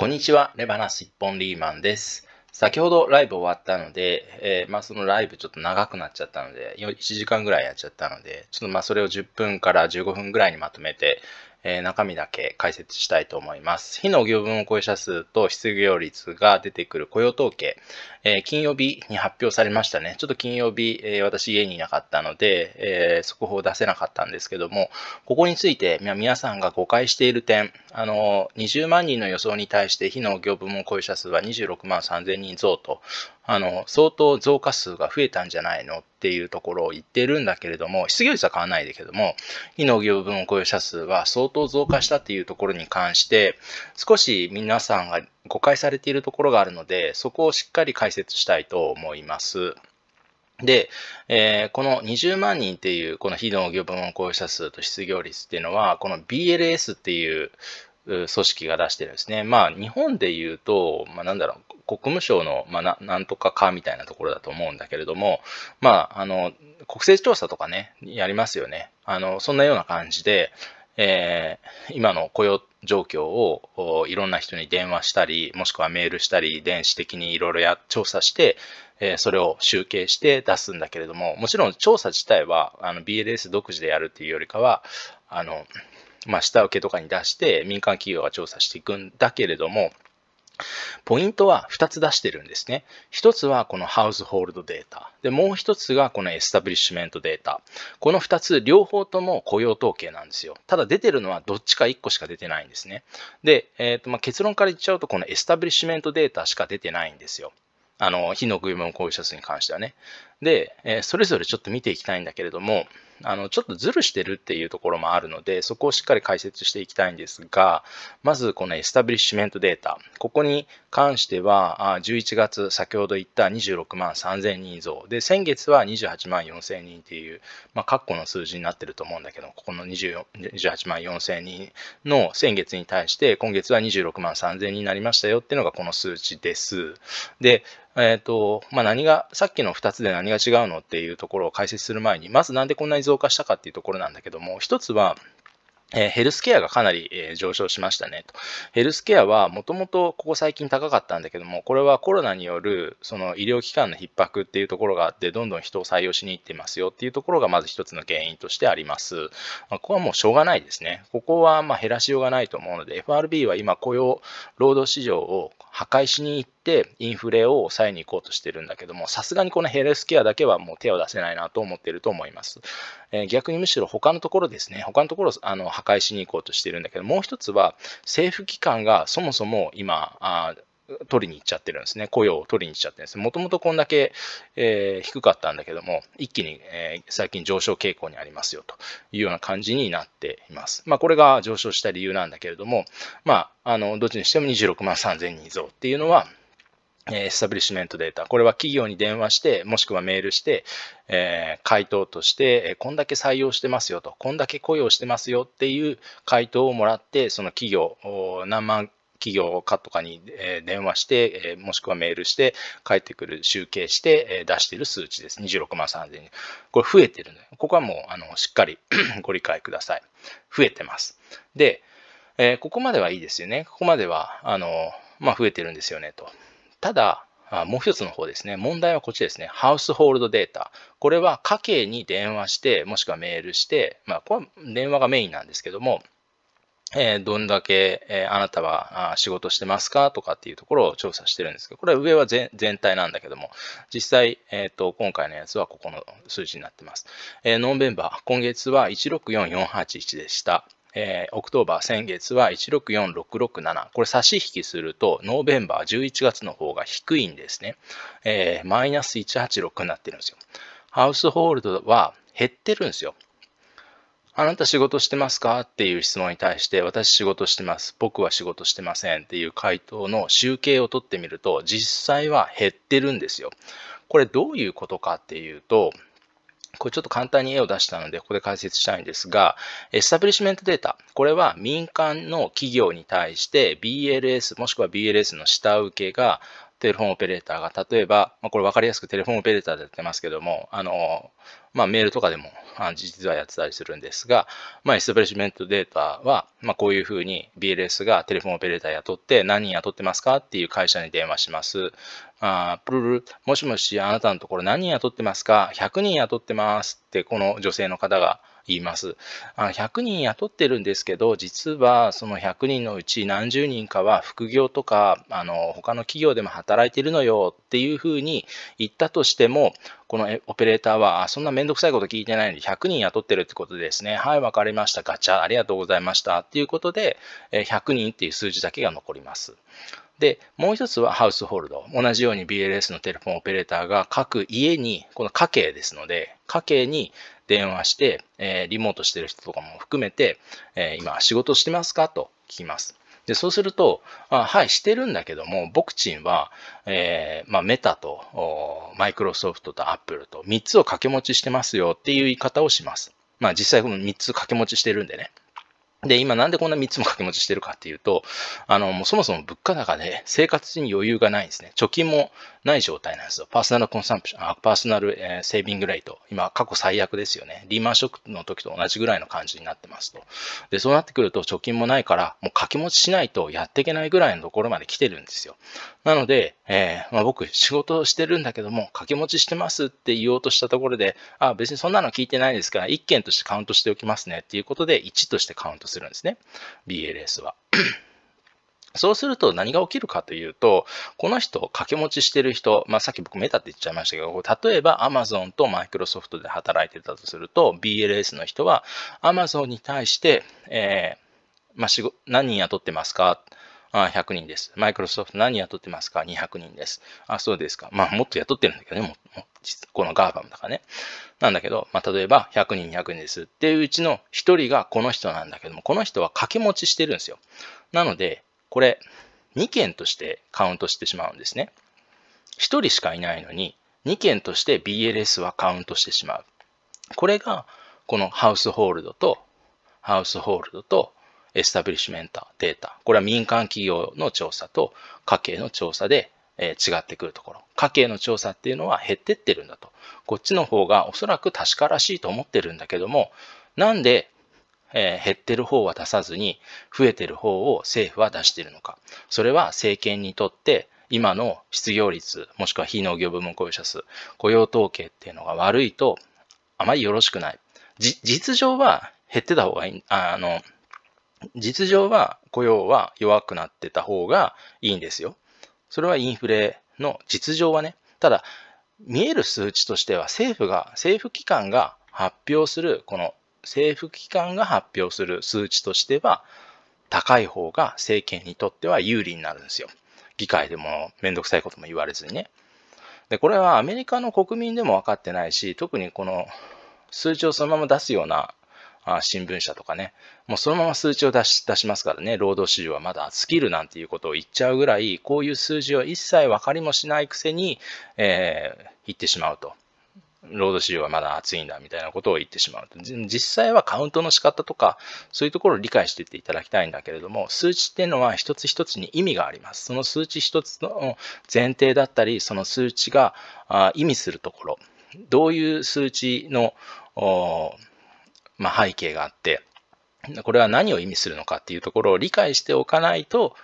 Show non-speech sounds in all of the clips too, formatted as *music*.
こんにちは、レバナス一本リーマンです。先ほどライブ終わったので、えー、まあそのライブちょっと長くなっちゃったので、1時間ぐらいやっちゃったので、ちょっとまあそれを10分から15分ぐらいにまとめて、えー、中身だけ解説したいと思います。非農業分超え者数と失業率が出てくる雇用統計、えー、金曜日に発表されましたね。ちょっと金曜日、えー、私家にいなかったので、え速報を出せなかったんですけども、ここについて皆さんが誤解している点、あの、20万人の予想に対して非農業部門雇用者数は26万3000人増と、あの、相当増加数が増えたんじゃないのっていうところを言ってるんだけれども、失業率は変わらないだけども、非農業部分雇用者数は相当増加したっていうところに関して、少し皆さんが誤解されているところがあるので、そこをしっかり解説したいと思います。で、えー、この20万人っていう、この非農業部門雇用者数と失業率っていうのは、この BLS っていう、組織が出してるんですね。まあ、日本で言うと、まあ、なんだろう、国務省の、まあ、ななんとかかみたいなところだと思うんだけれども、まあ、あの、国勢調査とかね、やりますよね。あの、そんなような感じで、えー、今の雇用状況をいろんな人に電話したり、もしくはメールしたり、電子的にいろいろや調査して、えー、それを集計して出すんだけれども、もちろん調査自体はあの BLS 独自でやるっていうよりかは、あの、まあ、下請けとかに出して民間企業が調査していくんだけれども、ポイントは2つ出してるんですね。1つはこのハウスホールドデータ。で、もう1つがこのエスタブリッシュメントデータ。この2つ、両方とも雇用統計なんですよ。ただ出てるのはどっちか1個しか出てないんですね。で、えーとまあ、結論から言っちゃうと、このエスタブリッシュメントデータしか出てないんですよ。あの、非農業務雇用者数に関してはね。で、えそれぞれちょっと見ていきたいんだけれども、あのちょっとズルしてるっていうところもあるので、そこをしっかり解説していきたいんですが、まずこのエスタブリッシュメントデータ、ここに関しては、11月、先ほど言った26万3000人増、で、先月は28万4000人っていう、まあ、括弧の数字になってると思うんだけど、ここの28万4000人の先月に対して、今月は26万3000人になりましたよっていうのがこの数値です。で、えっ、ー、と、まあ、何が、さっきの2つで何が違うのっていうところを解説する前に、まずなんでこんなに増加したかっていうところなんだけども、1つは、えー、ヘルスケアがかなり、えー、上昇しましたねと。ヘルスケアはもともとここ最近高かったんだけども、これはコロナによるその医療機関の逼迫っていうところがあって、どんどん人を採用しに行ってますよっていうところがまず一つの原因としてあります。まあ、ここはもうしょうがないですね。ここはま減らしようがないと思うので、FRB は今雇用、労働市場を破壊しに行ってインフレを抑えに行こうとしてるんだけども、さすがにこのヘルスケアだけはもう手を出せないなと思ってると思います。えー、逆にむしろ他のところですね、他のところあの破壊しに行こうとしてるんだけど、もう一つは政府機関がそもそも今、あ取りに行っちゃってるんですね。雇用を取りに行っちゃってるんです。もともとこんだけ、えー、低かったんだけども、一気に、えー、最近上昇傾向にありますよというような感じになっています。まあ、これが上昇した理由なんだけれども、まあ、あの、どっちにしても26万3000人増っていうのは、えスタブリッシュメントデータ。これは企業に電話して、もしくはメールして、えー、回答として、えー、こんだけ採用してますよと、こんだけ雇用してますよっていう回答をもらって、その企業、何万企業家とかに電話して、もしくはメールして、返ってくる、集計して出している数値です。26万3000人。これ増えてるね。ここはもう、あの、しっかり *clears throat* ご理解ください。増えてます。で、えー、ここまではいいですよね。ここまでは、あの、まあ、増えてるんですよね、と。ただ、もう一つの方ですね。問題はこっちですね。ハウスホールドデータ。これは家計に電話して、もしくはメールして、まあ、これは電話がメインなんですけども、えー、どんだけ、えー、あなたは仕事してますかとかっていうところを調査してるんですけど、これ上は全体なんだけども、実際、えっ、ー、と、今回のやつはここの数字になってます。えー、ノンベンバー、今月は164481でした。えー、オクトーバー先月は164667これ差し引きするとノーベンバー11月の方が低いんですね、えマイナス186になってるんですよハウスホールドは減ってるんですよあなた仕事してますかっていう質問に対して、私仕事してます。僕は仕事してませんっていう回答の集計を取ってみると、実際は減ってるんですよ。これどういうことかっていうと、これちょっと簡単に絵を出したので、ここで解説したいんですが、エスタブリッシュメントデータ。これは民間の企業に対して BLS もしくは BLS の下請けがテレフォンオペレーターが、例えば、まあ、これ分かりやすくテレフォンオペレーターでやってますけども、あの、まあ、メールとかでも実はやってたりするんですが、まあ、エスプレッシメントデータは、まあ、こういうふうに BLS がテレフォンオペレーター雇って、何人雇ってますかっていう会社に電話します。あプルル、もしもし、あなたのところ何人雇ってますか ?100 人雇ってますって、この女性の方が言います。あの100人雇ってるんですけど、実はその100人のうち何十人かは副業とか、あの他の企業でも働いてるのよっていうふうに言ったとしても、このオペレーターは、あそんなめんどくさいこと聞いてないので、100人雇ってるってことですね。はい、わかりました。ガチャ、ありがとうございました。っていうことで、100人っていう数字だけが残ります。で、もう一つはハウスホールド。同じように BLS のテレフォンオペレーターが各家に、この家計ですので、家計に電話して、えリモートしてる人とかも含めて、え今仕事してますかと聞きます。で、そうすると、あはい、してるんだけども、僕チンは、えー、まあ、メタと、マイクロソフトとアップルと3つを掛け持ちしてますよっていう言い方をします。まあ、実際この3つ掛け持ちしてるんでね。で、今なんでこんな3つも掛け持ちしてるかっていうと、あの、もうそもそも物価高で生活に余裕がないんですね。貯金もない状態なんですよ。パーソナルコンサンプション、あパーソナル、えー、セービングレート。今、過去最悪ですよね。リーマンショックの時と同じぐらいの感じになってますと。で、そうなってくると貯金もないから、もう掛け持ちしないとやっていけないぐらいのところまで来てるんですよ。なので、えー、まあ、僕、仕事してるんだけども、掛け持ちしてますって言おうとしたところで、あ、別にそんなの聞いてないですから、1件としてカウントしておきますねっていうことで、1としてカウントするんですね。BLS は。そうすると何が起きるかというと、この人、掛け持ちしてる人、まあ、さっき僕メタって言っちゃいましたけど、例えば Amazon と Microsoft で働いてたとすると、BLS の人は Amazon に対して、えーまあ、何人雇ってますかあ100人です。マイクロソフト何雇ってますか ?200 人です。あ、そうですか。まあ、もっと雇ってるんだけどね、ももこの GAFAM とかね。なんだけど、まあ、例えば100人、200人ですっていううちの1人がこの人なんだけども、この人は掛け持ちしてるんですよ。なので、これ2件としてカウントしてしまうんですね。1人しかいないのに2件として BLS はカウントしてしまう。これがこのハウスホールドとハウスホールドとエスタブリッシュメンタデータ。これは民間企業の調査と家計の調査で違ってくるところ。家計の調査っていうのは減ってってるんだと。こっちの方がおそらく確からしいと思ってるんだけども、なんでえー、減ってる方は出さずに、増えてる方を政府は出しているのか。それは政権にとって、今の失業率、もしくは非農業部門雇用者数、雇用統計っていうのが悪いと、あまりよろしくない。じ、実情は減ってた方がいい、あの、実情は雇用は弱くなってた方がいいんですよ。それはインフレの実情はね。ただ、見える数値としては政府が、政府機関が発表するこの政府機関が発表する数値としては、高い方が政権にとっては有利になるんですよ。議会でもめんどくさいことも言われずにね。で、これはアメリカの国民でも分かってないし、特にこの数値をそのまま出すようなあ新聞社とかね、もうそのまま数値を出し出しますからね、労働市場はまだスキルなんていうことを言っちゃうぐらい、こういう数字は一切分かりもしないくせに、えー、言ってしまうと。ロード資料はまだ暑いんだみたいなことを言ってしまうと。実際はカウントの仕方とか、そういうところを理解していっていただきたいんだけれども、数値っていうのは一つ一つに意味があります。その数値一つの前提だったり、その数値が意味するところ、どういう数値の、まあ、背景があって、これは何を意味するのかっていうところを理解しておかないと、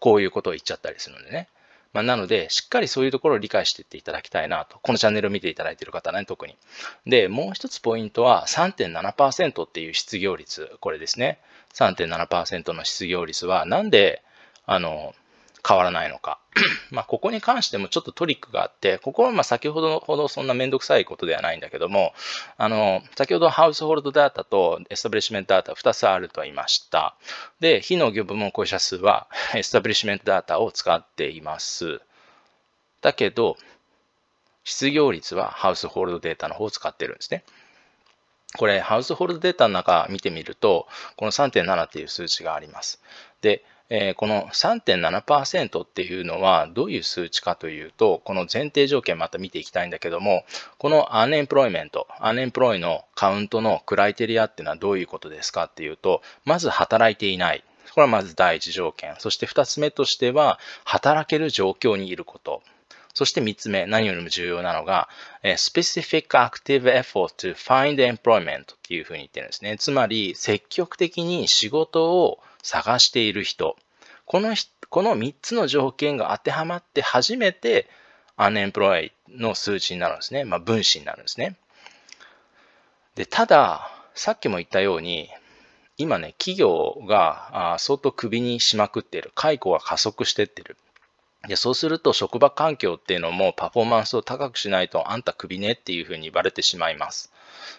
こういうことを言っちゃったりするんでね。まあ、なので、しっかりそういうところを理解していっていただきたいなと。このチャンネルを見ていただいている方ね、特に。で、もう一つポイントは3.7%っていう失業率、これですね。3.7%の失業率は、なんで、あの、変わらないのか。*clears throat* まあ、ここに関してもちょっとトリックがあって、ここはまあ先ほどのほどそんなめんどくさいことではないんだけども、あの、先ほどハウスホールドダータとエスタブリッシュメントデータ2つあると言いました。で、非農業部門公社者数はエスタブリッシュメントデータを使っています。だけど、失業率はハウスホールドデータの方を使ってるんですね。これ、ハウスホールドデータの中見てみると、この3.7っていう数値があります。で、えー、この3.7%っていうのはどういう数値かというと、この前提条件また見ていきたいんだけども、このアンエンプロイメント、アンエンプロイのカウントのクライテリアっていうのはどういうことですかっていうと、まず働いていない。これはまず第一条件。そして2つ目としては、働ける状況にいること。そして3つ目、何よりも重要なのが、specific active effort to find employment っていうふうに言ってるんですね。つまり、積極的に仕事を探している人このこの3つの条件が当てはまって初めてアンエンプロイの数値になるんですね、まあ、分子になるんですねでたださっきも言ったように今ね企業が相当首にしまくっている解雇が加速してってるでそうすると職場環境っていうのもパフォーマンスを高くしないとあんたクビねっていうふうに言われてしまいます。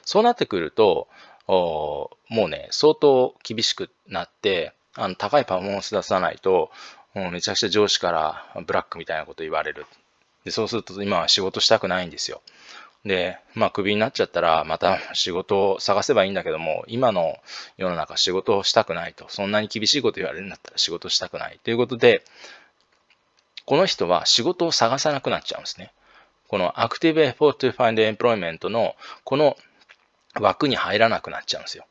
そうなってくるともうね、相当厳しくなって、あの高いパフォーマンス出さないと、もうめちゃくちゃ上司からブラックみたいなこと言われる。でそうすると今は仕事したくないんですよ。で、まあ、クビになっちゃったら、また仕事を探せばいいんだけども、今の世の中仕事をしたくないと、そんなに厳しいこと言われるんだったら仕事したくないということで、この人は仕事を探さなくなっちゃうんですね。このアクティブエフォートファインドエンプロイメントのこの枠に入らなくなっちゃうんですよ。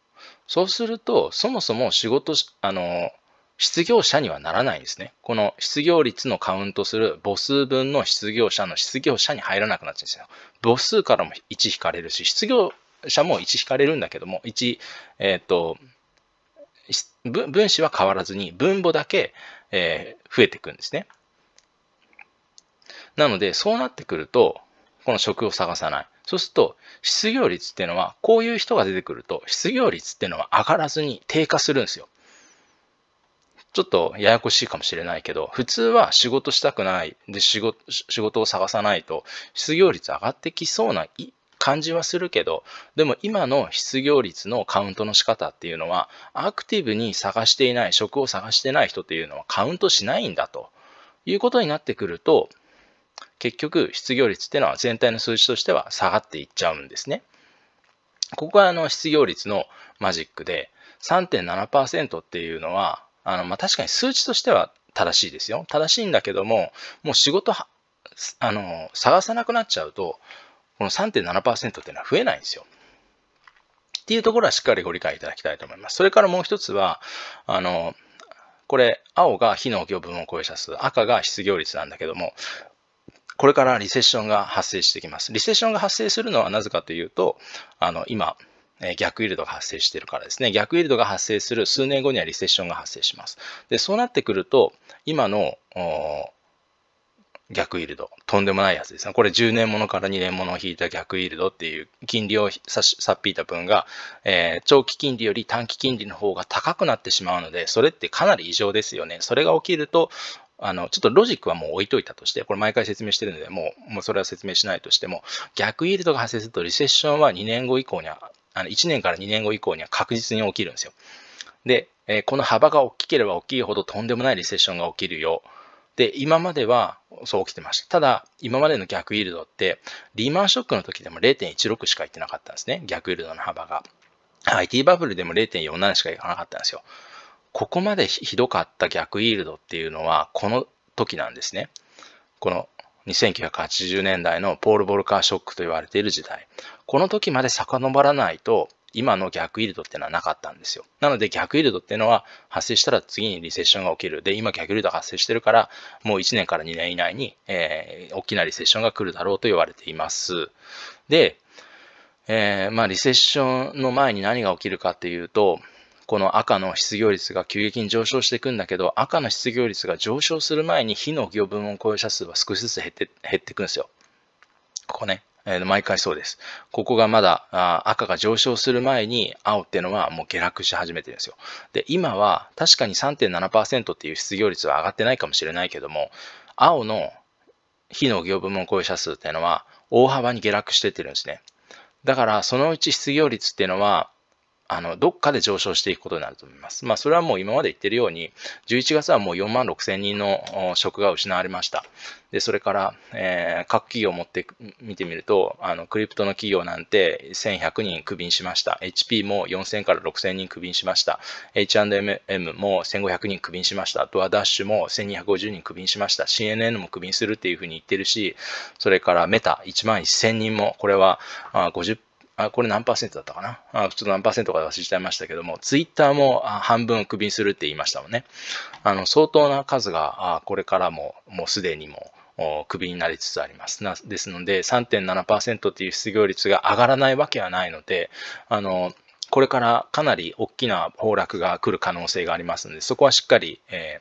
そうすると、そもそも仕事、あの、失業者にはならないんですね。この失業率のカウントする母数分の失業者の失業者に入らなくなっちゃうんですよ。母数からも1引かれるし、失業者も1引かれるんだけども、1、えっ、ー、と、分子は変わらずに分母だけ、え増えていくんですね。なので、そうなってくると、この職を探さない。そうすると、失業率っていうのは、こういう人が出てくると、失業率っていうのは上がらずに低下するんですよ。ちょっとややこしいかもしれないけど、普通は仕事したくない、で仕事仕事を探さないと、失業率上がってきそうな感じはするけど、でも今の失業率のカウントの仕方っていうのは、アクティブに探していない、職を探してない人っていうのはカウントしないんだということになってくると、結局失業率っていうのは全体の数字としては下がっていっちゃうんですね。ここがあの失業率のマジックで3.7%っていうのはあの、まあ、確かに数値としては正しいですよ。正しいんだけども、もう仕事あの探さなくなっちゃうと、この3.7%っていうのは増えないんですよ。っていうところはしっかりご理解いただきたいと思います。それからもう一つは、あの、これ、青が非農業部門雇用者数、赤が失業率なんだけども、これからリセッションが発生してきます。リセッションが発生するのはなぜかというと、あの、今、逆イールドが発生しているからですね。逆イールドが発生する数年後にはリセッションが発生します。で、そうなってくると、今の逆イールド、とんでもないやつですね。これ10年ものから2年ものを引いた逆イールドっていう金利をさっぴいた分が、えー、長期金利より短期金利の方が高くなってしまうので、それってかなり異常ですよね。それが起きると、あの、ちょっとロジックはもう置いといたとして、これ毎回説明してるので、もう、もうそれは説明しないとしても、逆イールドが発生すると、リセッションは2年後以降には、あの1年から2年後以降には確実に起きるんですよ。で、えこの幅が大きければ大きいほどとんでもないリセッションが起きるよ。で、今まではそう起きてました。ただ、今までの逆イールドって、リーマンショックの時でも0.16しかいってなかったんですね。逆イールドの幅が。IT バブルでも0.47しかいかなかったんですよ。ここまでひどかった逆イールドっていうのは、この時なんですね。この2980年代のポール・ボルカーショックと言われている時代。この時まで遡らないと、今の逆イールドっていうのはなかったんですよ。なので逆イールドっていうのは発生したら次にリセッションが起きる。で、今逆イールド発生してるから、もう1年から2年以内に、えー、大きなリセッションが来るだろうと言われています。で、えー、まあリセッションの前に何が起きるかっていうと、この赤の失業率が急激に上昇していくんだけど、赤の失業率が上昇する前に非農業部門雇用者数は少しずつ減って、減っていくんですよ。ここね。えー、毎回そうです。ここがまだあ赤が上昇する前に青っていうのはもう下落し始めてるんですよ。で、今は確かに3.7%っていう失業率は上がってないかもしれないけども、青の非農業部門雇用者数っていうのは大幅に下落してってるんですね。だからそのうち失業率っていうのはあの、どっかで上昇していくことになると思います。まあ、それはもう今まで言ってるように、11月はもう4万6千人の職が失われました。で、それから、えー、各企業を持って見てみると、あの、クリプトの企業なんて1100人クビンしました。HP も4000から6000人クビンしました。H&MM も1500人クビンしました。ドアダッシュも1250人クビンしました。CNN もクビンするっていうふうに言ってるし、それからメタ1万1000人も、これは50%あ、これ何パーセントだったかなあちょっと何パーセントか忘れちゃいましたけども、ツイッターも半分クビにするって言いましたもんね。あの、相当な数が、あこれからも、もうすでにも、クビになりつつあります。なですので、3.7%っていう失業率が上がらないわけはないので、あの、これからかなり大きな崩落が来る可能性がありますので、そこはしっかり、え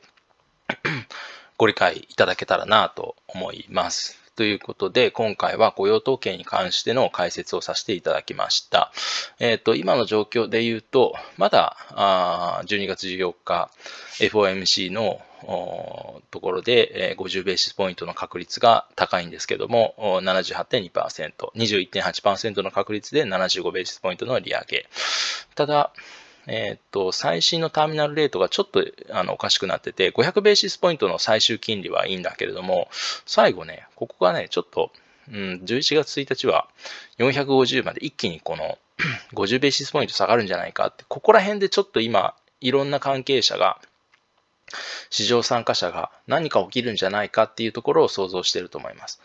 ー、*clears throat* ご理解いただけたらなと思います。ということで、今回は雇用統計に関しての解説をさせていただきました。えっ、ー、と、今の状況で言うと、まだ、あ12月14日、FOMC のところで50ベーシスポイントの確率が高いんですけども、78.2%、21.8%の確率で75ベーシスポイントの利上げ。ただ、えー、っと、最新のターミナルレートがちょっとあのおかしくなってて、500ベーシスポイントの最終金利はいいんだけれども、最後ね、ここがね、ちょっと、うん、11月1日は450まで一気にこの50 *clears throat* ベーシスポイント下がるんじゃないかって、ここら辺でちょっと今、いろんな関係者が、市場参加者が何か起きるんじゃないかっていうところを想像してると思います。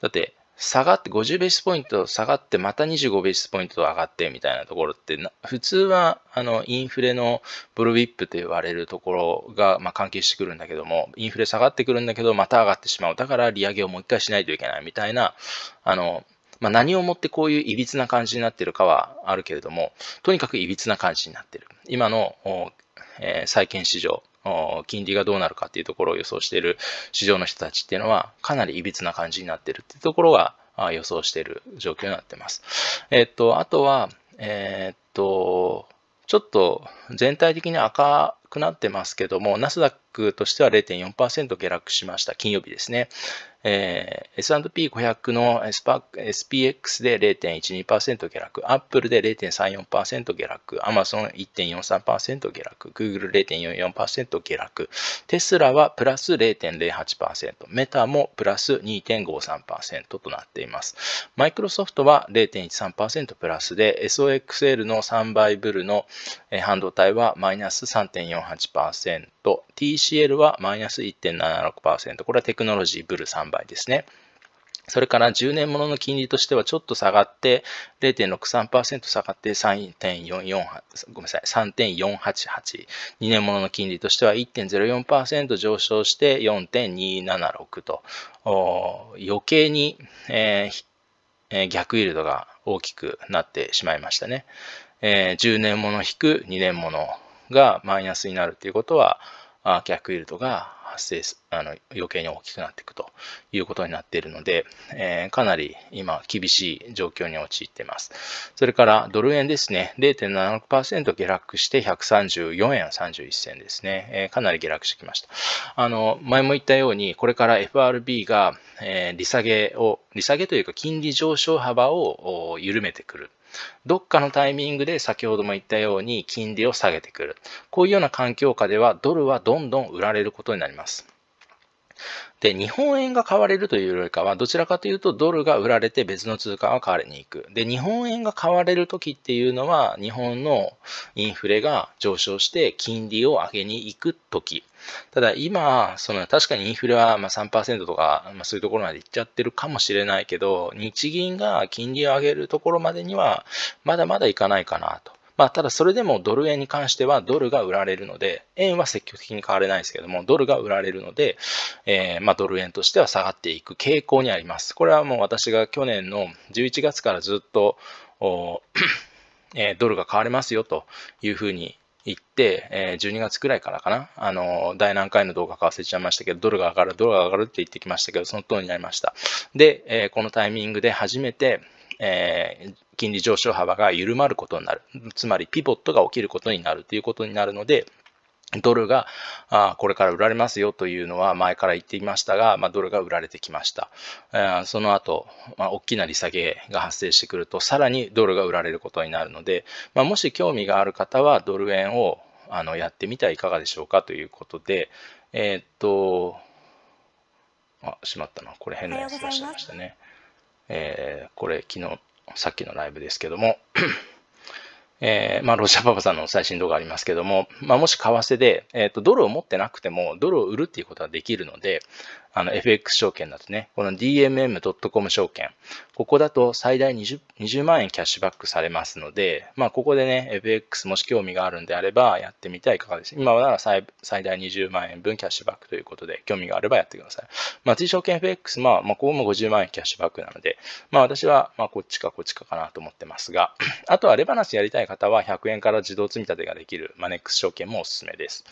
だって、下がって、50ベースポイント下がって、また25ベースポイント上がってみたいなところって、普通はあのインフレのブルウィップと言われるところが、まあ、関係してくるんだけども、インフレ下がってくるんだけど、また上がってしまう。だから利上げをもう一回しないといけないみたいな、あの、まあ、何をもってこういういびつな感じになってるかはあるけれども、とにかくいびつな感じになってる。今の、え債券市場金利がどうなるかっていうところを予想している市場の人たちっていうのは、かなり歪な感じになってるっていうところが予想している状況になってます。えっと、あとは、えっと、ちょっと全体的に赤くなってますけども、ナスダックとしては0.4%下落しました。金曜日ですね。えー、S&P500 の SPX で0.12%下落、Apple で0.34%下落、Amazon1.43% 下落、Google0.44% 下落、テスラはプラス0.08%、メタもプラス2.53%となっています。マイクロソフトは0.13%プラスで、SOXL の3倍ブルの半導体はマイナス3.48%、TCL はマイナス1.76%、これはテクノロジーブル3倍ですね。それから10年ものの金利としてはちょっと下がって0.63%下がって3.448ごめんなさい3.488 2年ものの金利としては1.04%上昇して4.276と余計に、えー、逆イールドが大きくなってしまいましたね。えー、10年もの引く2年ものがマイナスになるっていうことは、逆イールドが発生あの余計に大きくなっていくということになっているので、えー、かなり今厳しい状況に陥っています。それからドル円ですね、0.76%下落して134円31銭ですね、えー、かなり下落してきました。あの前も言ったように、これから FRB が、えー、利下げを、利下げというか金利上昇幅を緩めてくる。どっかのタイミングで先ほども言ったように金利を下げてくる。こういうような環境下ではドルはどんどん売られることになります。で、日本円が買われるというよりかは、どちらかというとドルが売られて別の通貨が買われに行く。で、日本円が買われる時っていうのは、日本のインフレが上昇して金利を上げに行く時ただ今、その確かにインフレはま3%とか、まあ、そういうところまでいっちゃってるかもしれないけど、日銀が金利を上げるところまでには、まだまだいかないかなと。まあ、ただそれでもドル円に関してはドルが売られるので、円は積極的に買われないですけども、ドルが売られるので、えー、まあドル円としては下がっていく傾向にあります。これはもう私が去年の11月からずっと、*clears throat* えドルが買われますよというふうに行って、えー、12月くらいからかな、あの、第何回の動画か忘れちゃいましたけど、ドルが上がる、ドルが上がるって言ってきましたけど、その通りになりました。で、えー、このタイミングで初めて、えー、金利上昇幅が緩まることになる。つまり、ピボットが起きることになるということになるので、ドルがあこれから売られますよというのは前から言っていましたが、まあ、ドルが売られてきました。あその後、まあ、大きな利下げが発生してくると、さらにドルが売られることになるので、まあ、もし興味がある方はドル円をあのやってみてはいかがでしょうかということで、えー、っと、あ、しまったな。これ変なやつ出しちゃいましたね。えー、これ昨日、さっきのライブですけどもえー、まあ、ロシアパパさんの最新動画ありますけども、まあ、もし為替で、えっ、ー、と、ドルを持ってなくても、ドルを売るっていうことはできるので、あの FX 証券だとね、この DMM.com 証券、ここだと最大 20, 20万円キャッシュバックされますので、まあ、ここでね、FX もし興味があるんであればやってみてはいかがです今なら最最大20万円分キャッシュバックということで、興味があればやってください。まあ、T 証券 FX、まあ、まあ、ここも50万円キャッシュバックなので、まあ、私は、まあ、こっちかこっちかかなと思ってますが、あとはレバナスやりたい方は100円から自動積み立てができるマネックス証券もおすすめです。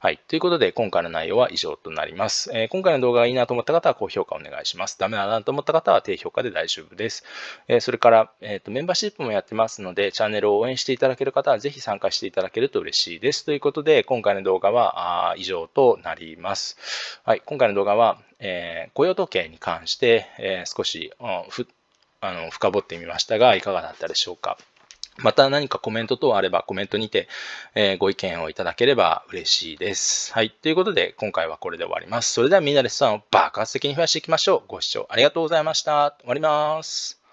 はい。ということで、今回の内容は以上となります。えー、今回の動画がいいなと思った方は高評価お願いします。ダメだなと思った方は低評価で大丈夫です。えー、それから、えーと、メンバーシップもやってますので、チャンネルを応援していただける方はぜひ参加していただけると嬉しいです。ということで、今回の動画はあ以上となります。はい。今回の動画は、えー、雇用統計に関して、え少し、うん、ふあの深掘ってみましたが、いかがだったでしょうか。また何かコメント等あればコメントにて、えご意見をいただければ嬉しいです。はい。ということで今回はこれで終わります。それではみんなで資産を爆発的に増やしていきましょう。ご視聴ありがとうございました。終わります。